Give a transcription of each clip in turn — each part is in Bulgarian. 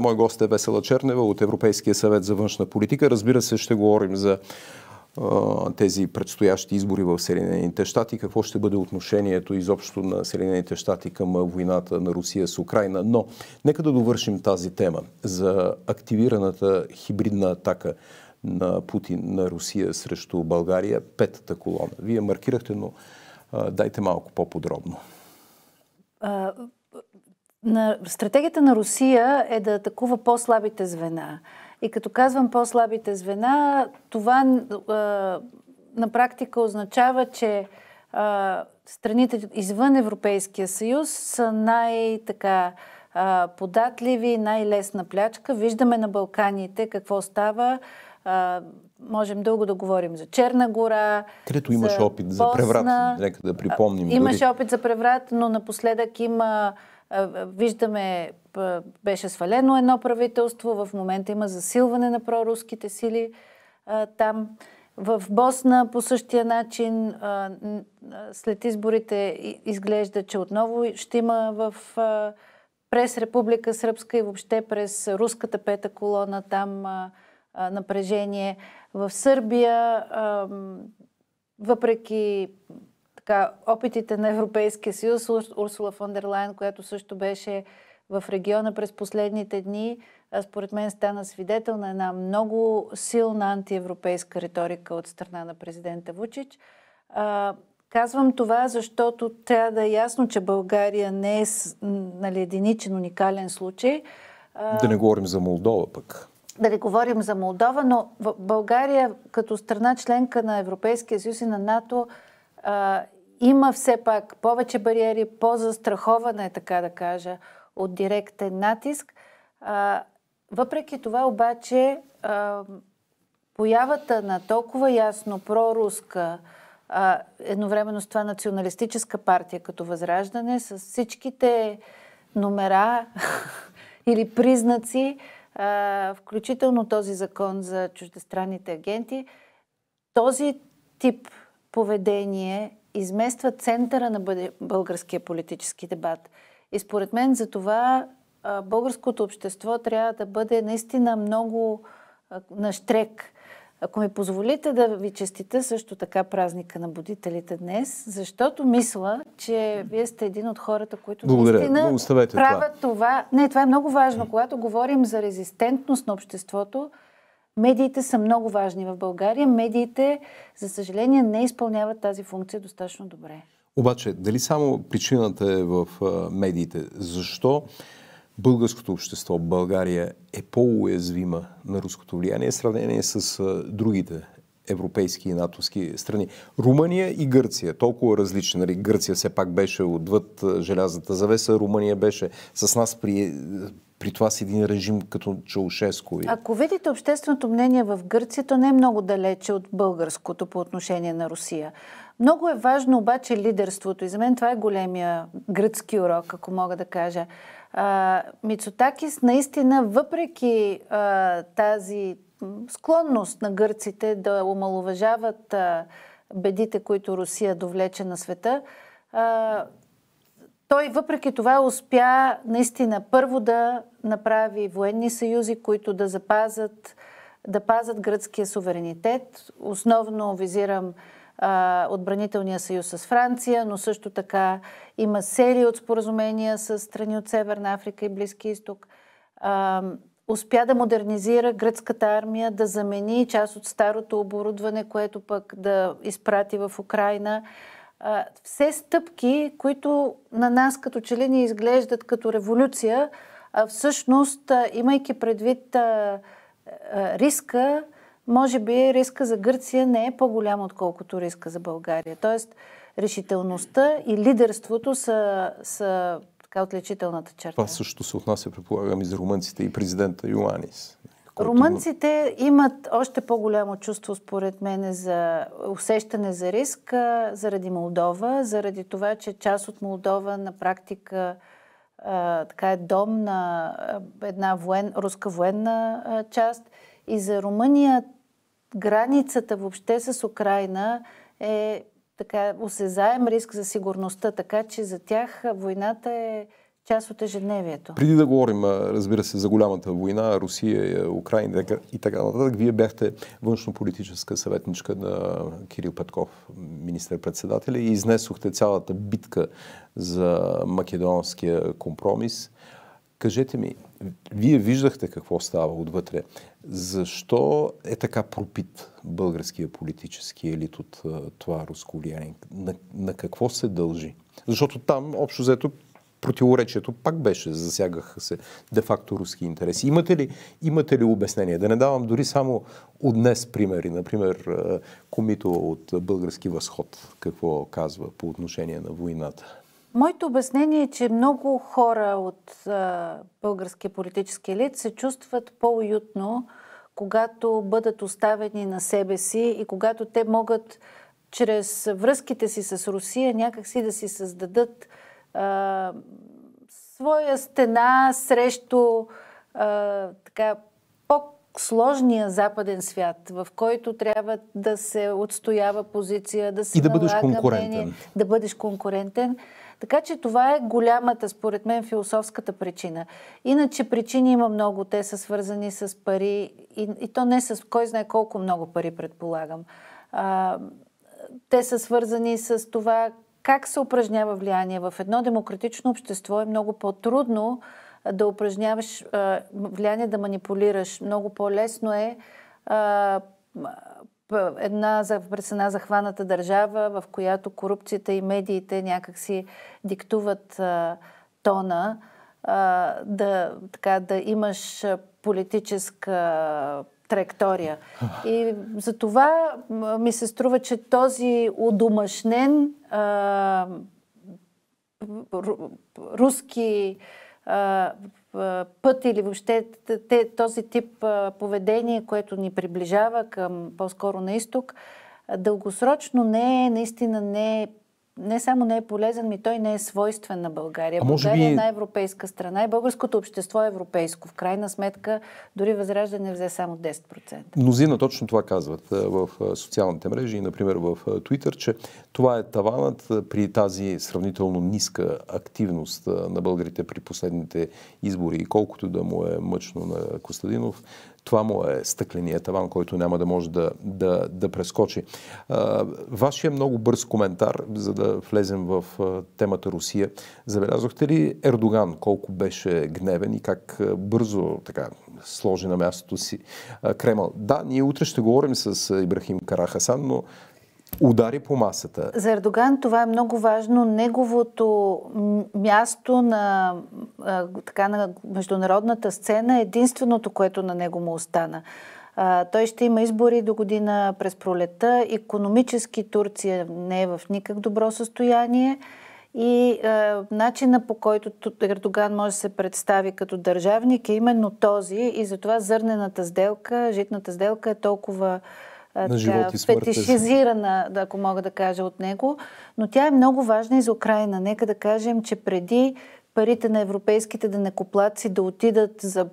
Мой гост е Весела Чернева от Европейския съвет за външна политика. Разбира се, ще говорим за тези предстоящи избори в Съединените щати, какво ще бъде отношението изобщо на Съединените щати към войната на Русия с Украина. Но нека да довършим тази тема за активираната хибридна атака на Путин, на Русия срещу България, петата колона. Вие маркирахте, но а, дайте малко по-подробно. На стратегията на Русия е да атакува по-слабите звена. И като казвам по-слабите звена, това а, на практика означава, че а, страните извън Европейския съюз са най-така податливи, най-лесна плячка. Виждаме на Балканите какво става. А, можем дълго да говорим за Черна гора. Трето имаше опит Босна. за преврат. Нека да припомним. Имаше опит за преврат, но напоследък има Виждаме, беше свалено едно правителство, в момента има засилване на проруските сили там. В Босна по същия начин след изборите изглежда, че отново ще има в през Република Сръбска и въобще през руската пета колона там напрежение. В Сърбия, въпреки така, опитите на Европейския съюз, Урсула фон дер Лайн, която също беше в региона през последните дни, според мен стана свидетел на една много силна антиевропейска риторика от страна на президента Вучич. А, казвам това, защото трябва да е ясно, че България не е нали, единичен, уникален случай. А, да не говорим за Молдова пък. Да не говорим за Молдова, но България като страна членка на Европейския съюз и на НАТО а, има все пак повече бариери, по-застрахована е, така да кажа, от директен натиск. А, въпреки това обаче а, появата на толкова ясно проруска, а, едновременно с това националистическа партия като Възраждане, с всичките номера или признаци, а, включително този закон за чуждестранните агенти, този тип поведение измества центъра на българския политически дебат. И според мен за това българското общество трябва да бъде наистина много на штрек. Ако ми позволите да ви честите също така празника на будителите днес, защото мисля, че вие сте един от хората, които Благодаря. наистина правят това. това. Не, това е много важно. Когато говорим за резистентност на обществото, Медиите са много важни в България. Медиите, за съжаление, не изпълняват тази функция достатъчно добре. Обаче, дали само причината е в медиите? Защо българското общество, България е по-уязвима на руското влияние в сравнение с другите европейски и натовски страни. Румъния и Гърция, толкова различни. Нали, Гърция все пак беше отвъд желязната завеса, Румъния беше с нас при при това с един режим като Чаушеско. Ако видите общественото мнение в Гърция, то не е много далече от българското по отношение на Русия. Много е важно обаче лидерството и за мен това е големия гръцки урок, ако мога да кажа. Мицотакис наистина, въпреки а, тази склонност на гърците да омалуважават а, бедите, които Русия довлече на света, а, той въпреки това успя наистина първо да направи военни съюзи, които да запазят, да пазят гръцкия суверенитет. Основно визирам а, отбранителния съюз с Франция, но също така има серия от споразумения с страни от Северна Африка и Близки изток. А, успя да модернизира гръцката армия, да замени част от старото оборудване, което пък да изпрати в Украина все стъпки, които на нас като че ли ни изглеждат като революция, а всъщност, имайки предвид а, а, риска, може би риска за Гърция не е по-голям, отколкото риска за България. Тоест, решителността и лидерството са, са така отличителната черта. Това също се отнася, предполагам, и за румънците и президента Йоанис. Който... Румънците имат още по-голямо чувство, според мен, за усещане за риск заради Молдова, заради това, че част от Молдова на практика а, така е дом на една воен, руска военна а, част. И за Румъния границата въобще с Украина е така осезаем риск за сигурността, така че за тях войната е част от ежедневието. Преди да говорим, разбира се, за голямата война, Русия, е, Украина и така нататък, вие бяхте външно-политическа съветничка на Кирил Петков, министър-председателя, и изнесохте цялата битка за македонския компромис. Кажете ми, вие виждахте какво става отвътре. Защо е така пропит българския политически елит от това руско влияние? На, на какво се дължи? Защото там, общо взето, противоречието пак беше, засягаха се де-факто руски интереси. Имате ли, имате ли обяснение? Да не давам дори само от днес примери. Например, е, комито от Български възход какво казва по отношение на войната? Моето обяснение е, че много хора от е, български политически елит се чувстват по-уютно, когато бъдат оставени на себе си и когато те могат чрез връзките си с Русия някакси да си създадат своя стена срещу а, така сложния западен свят, в който трябва да се отстоява позиция, да се и да бъдеш конкурентен. Мнение, да бъдеш конкурентен. Така че това е голямата, според мен, философската причина. Иначе причини има много. Те са свързани с пари и, и то не с кой знае колко много пари, предполагам. А, те са свързани с това как се упражнява влияние в едно демократично общество е много по-трудно да упражняваш влияние, да манипулираш. Много по-лесно е една, през една захваната държава, в която корупцията и медиите някакси диктуват а, тона, а, да, така, да имаш политическа траектория. И за това ми се струва, че този удомашнен а, руски а, път или въобще те, този тип а, поведение, което ни приближава към по-скоро на изток, дългосрочно не е, наистина не е не само не е полезен, ми той не е свойствен на България. А България би... е една европейска страна и българското общество е европейско. В крайна сметка, дори Възраждане взе само 10%. Мнозина точно това казват в социалните мрежи и, например, в Twitter, че това е таванът при тази сравнително ниска активност на българите при последните избори. И колкото да му е мъчно на Костадинов, това му е стъкления таван, който няма да може да, да, да прескочи. вашия много бърз коментар, за да влезем в темата Русия. Забелязахте ли Ердоган колко беше гневен и как бързо така сложи на мястото си Кремъл? Да, ние утре ще говорим с Ибрахим Карахасан, но удари по масата. За Ердоган това е много важно. Неговото място на, така, на международната сцена е единственото, което на него му остана. Той ще има избори до година през пролета. Економически Турция не е в никак добро състояние. И е, начина по който Ердоган може да се представи като държавник е именно този. И затова зърнената сделка, житната сделка е толкова така, фетишизирана, да, ако мога да кажа от него, но тя е много важна и за Украина. Нека да кажем, че преди парите на европейските денекоплаци да отидат за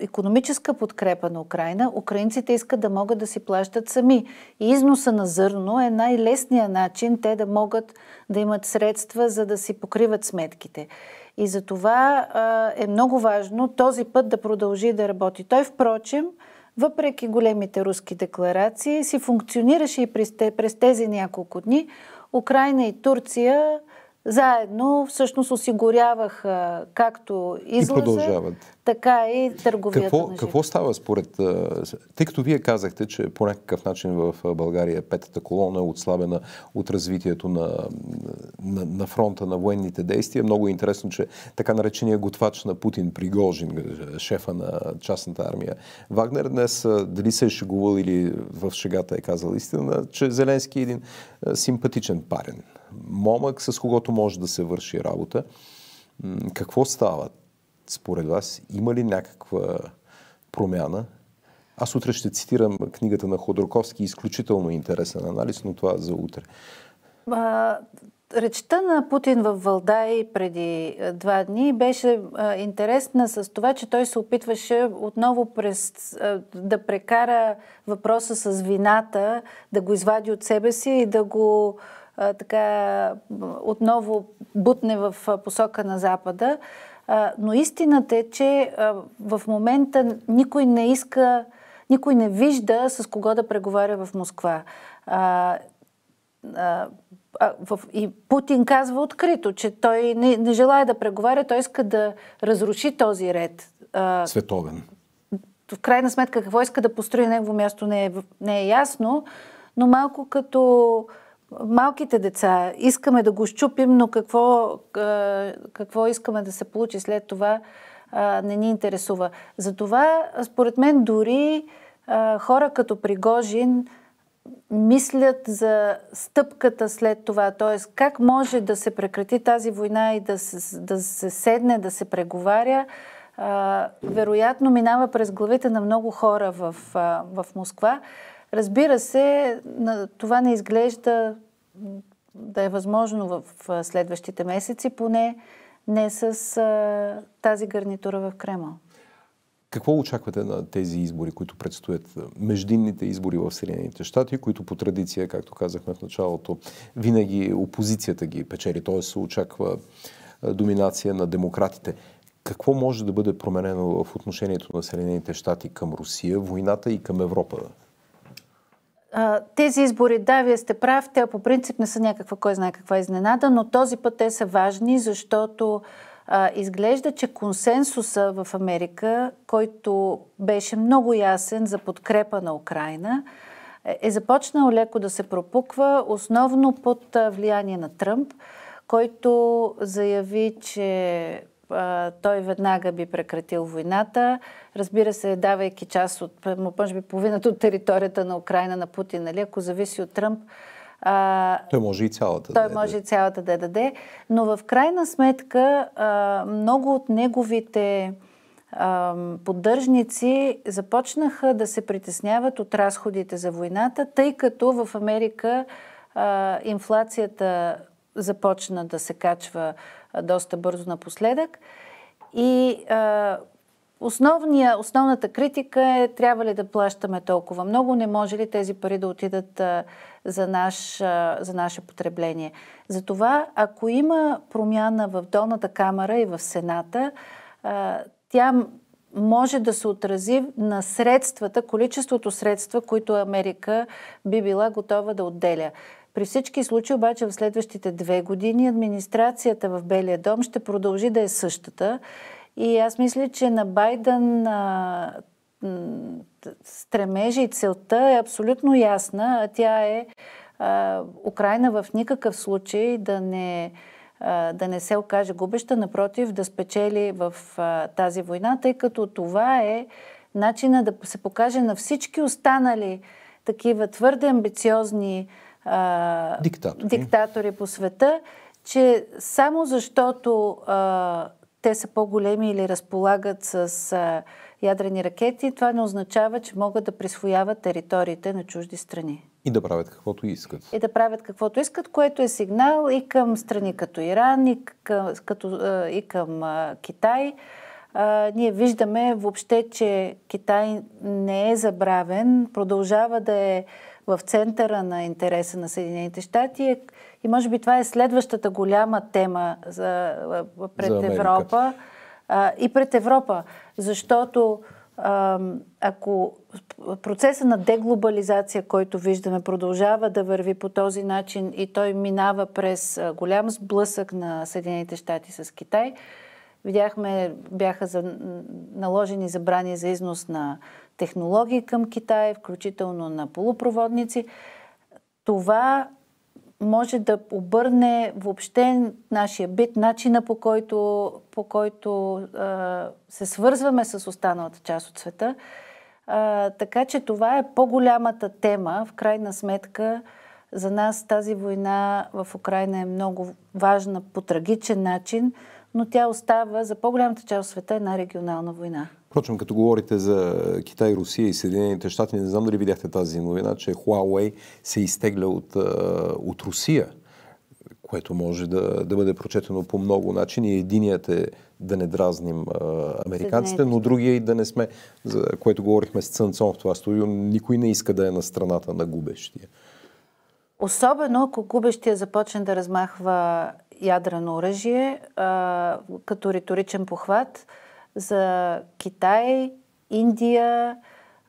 економическа подкрепа на Украина, украинците искат да могат да си плащат сами. И износа на зърно е най-лесният начин те да могат да имат средства, за да си покриват сметките. И за това е много важно този път да продължи да работи. Той, впрочем, въпреки големите руски декларации, си функционираше и през, през тези няколко дни. Украина и Турция заедно всъщност осигуряваха както излъза, и продължават така е и търговията какво, на Какво става според... Тъй като вие казахте, че по някакъв начин в България петата колона е отслабена от развитието на, на, на фронта на военните действия. Много е интересно, че така наречения готвач на Путин Пригожин, шефа на частната армия Вагнер, днес дали се е шегувал или в шегата е казал истина, че Зеленски е един симпатичен парен. Момък, с когото може да се върши работа. Какво става? според вас, има ли някаква промяна? Аз утре ще цитирам книгата на Ходорковски, изключително интересен анализ, но това е за утре. А, речта на Путин в Валдай преди два дни беше а, интересна с това, че той се опитваше отново през, а, да прекара въпроса с вината, да го извади от себе си и да го а, така отново бутне в посока на Запада но истината е, че в момента никой не иска, никой не вижда с кого да преговаря в Москва. И Путин казва открито, че той не, не желая да преговаря, той иска да разруши този ред. Световен. В крайна сметка какво иска да построи негово място не е, не е ясно, но малко като малките деца. Искаме да го щупим, но какво, какво искаме да се получи след това, не ни интересува. Затова, според мен, дори хора като Пригожин мислят за стъпката след това, т.е. как може да се прекрати тази война и да се, да се седне, да се преговаря. вероятно минава през главите на много хора в, в Москва. Разбира се, това не изглежда да е възможно в следващите месеци, поне не с а, тази гарнитура в Кремъл. Какво очаквате на тези избори, които предстоят? Междинните избори в Съединените щати, които по традиция, както казахме в началото, винаги опозицията ги печели, т.е. се очаква доминация на демократите. Какво може да бъде променено в отношението на Съединените щати към Русия, войната и към Европа тези избори, да, вие сте прав, те по принцип не са някаква кой знае каква изненада, но този път те са важни, защото а, изглежда, че консенсуса в Америка, който беше много ясен за подкрепа на Украина, е, е започнал леко да се пропуква, основно под влияние на Тръмп, който заяви, че той веднага би прекратил войната. Разбира се, давайки част от, може би, половината от територията на Украина на Путин, нали? ако зависи от Тръмп, а, той може и цялата той да е може и цялата да е даде. Но в крайна сметка а, много от неговите а, поддържници започнаха да се притесняват от разходите за войната, тъй като в Америка а, инфлацията започна да се качва доста бързо напоследък. И а, основния, основната критика е трябва ли да плащаме толкова много, не може ли тези пари да отидат а, за, наш, а, за наше потребление. Затова, ако има промяна в долната камера и в Сената, а, тя може да се отрази на средствата, количеството средства, които Америка би била готова да отделя. При всички случаи обаче в следващите две години администрацията в Белия дом ще продължи да е същата. И аз мисля, че на Байден а, стремежа и целта е абсолютно ясна, а тя е а, Украина в никакъв случай да не, а, да не се окаже губеща, напротив да спечели в а, тази война, тъй като това е начина да се покаже на всички останали такива твърде амбициозни а, диктатори. диктатори по света, че само защото а, те са по-големи или разполагат с а, ядрени ракети, това не означава, че могат да присвояват териториите на чужди страни. И да правят каквото искат. И да правят каквото искат, което е сигнал и към страни като Иран, и към, като, и към а, Китай. А, ние виждаме въобще, че Китай не е забравен, продължава да е в центъра на интереса на Съединените щати е, и може би това е следващата голяма тема за, пред за Европа а, и пред Европа, защото а, ако процеса на деглобализация, който виждаме, продължава да върви по този начин и той минава през голям сблъсък на Съединените щати с Китай, видяхме, бяха за, наложени забрани за износ на технологии към Китай, включително на полупроводници, това може да обърне въобще нашия бит, начина по който, по който а, се свързваме с останалата част от света. А, така че това е по-голямата тема. В крайна сметка, за нас тази война в Украина е много важна по трагичен начин но тя остава за по-голямата част от света една регионална война. Впрочем, като говорите за Китай, Русия и Съединените щати, не знам дали видяхте тази новина, че Huawei се изтегля от, от Русия, което може да, да бъде прочетено по много начини. Единият е да не дразним а, американците, но другия и да не сме, за което говорихме с Цънцон в това студио, никой не иска да е на страната на губещия. Особено ако губещия започне да размахва ядрено оръжие а, като риторичен похват за Китай, Индия.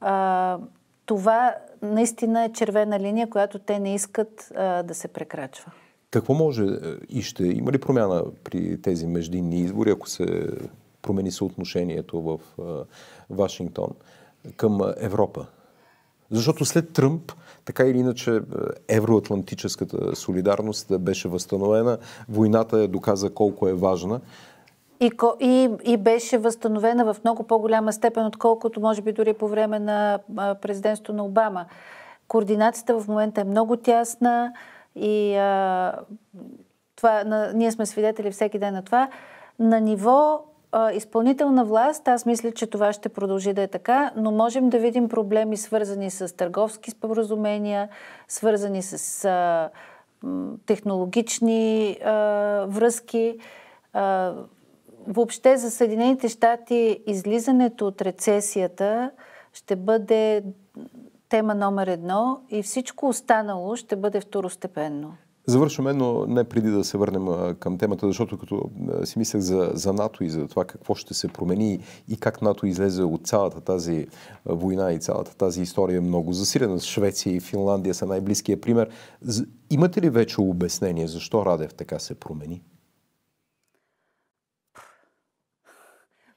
А, това наистина е червена линия, която те не искат а, да се прекрачва. Какво може е, и ще има ли промяна при тези междинни избори, ако се промени съотношението в Вашингтон към Европа? Защото след Тръмп, така или иначе, е, евроатлантическата солидарност беше възстановена, войната е доказа колко е важна. И, и, и беше възстановена в много по-голяма степен, отколкото може би дори по време на президентството на Обама. Координацията в момента е много тясна и а, това, на, ние сме свидетели всеки ден на това. На ниво изпълнителна власт, аз мисля, че това ще продължи да е така, но можем да видим проблеми свързани с търговски споразумения, свързани с а, технологични а, връзки. А, въобще за Съединените щати излизането от рецесията ще бъде тема номер едно и всичко останало ще бъде второстепенно. Завършваме, но не преди да се върнем към темата, защото като си мислех за, за НАТО и за това какво ще се промени и как НАТО излезе от цялата тази война и цялата тази история е много засилена. Швеция и Финландия са най-близкия пример. Имате ли вече обяснение защо Радев така се промени?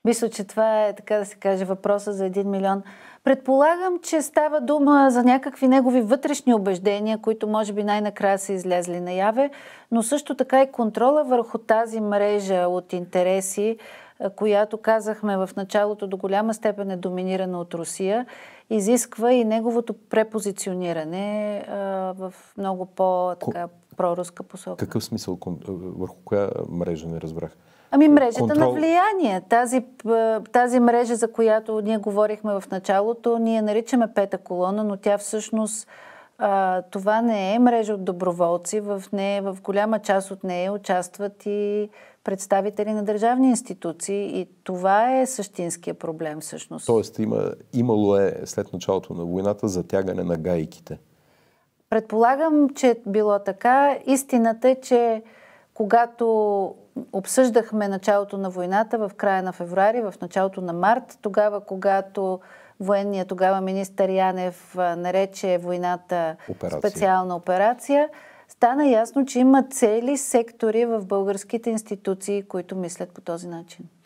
Мисля, че това е, така да се каже, въпроса за един милион. Предполагам, че става дума за някакви негови вътрешни убеждения, които може би най-накрая са излезли наяве, но също така и контрола върху тази мрежа от интереси, която казахме в началото до голяма степен е доминирана от Русия, изисква и неговото препозициониране а, в много по-проруска посока. Какъв смисъл? Върху коя мрежа не разбрах? Ами мрежата контрол... на влияние. Тази, тази мрежа, за която ние говорихме в началото, ние наричаме пета колона, но тя всъщност а, това не е мрежа от доброволци. В, нея, в голяма част от нея участват и представители на държавни институции и това е същинския проблем всъщност. Тоест има, имало е след началото на войната затягане на гайките. Предполагам, че е било така. Истината е, че когато обсъждахме началото на войната в края на февруари, в началото на март, тогава когато военният тогава министър Янев нарече войната операция. специална операция, стана ясно, че има цели сектори в българските институции, които мислят по този начин.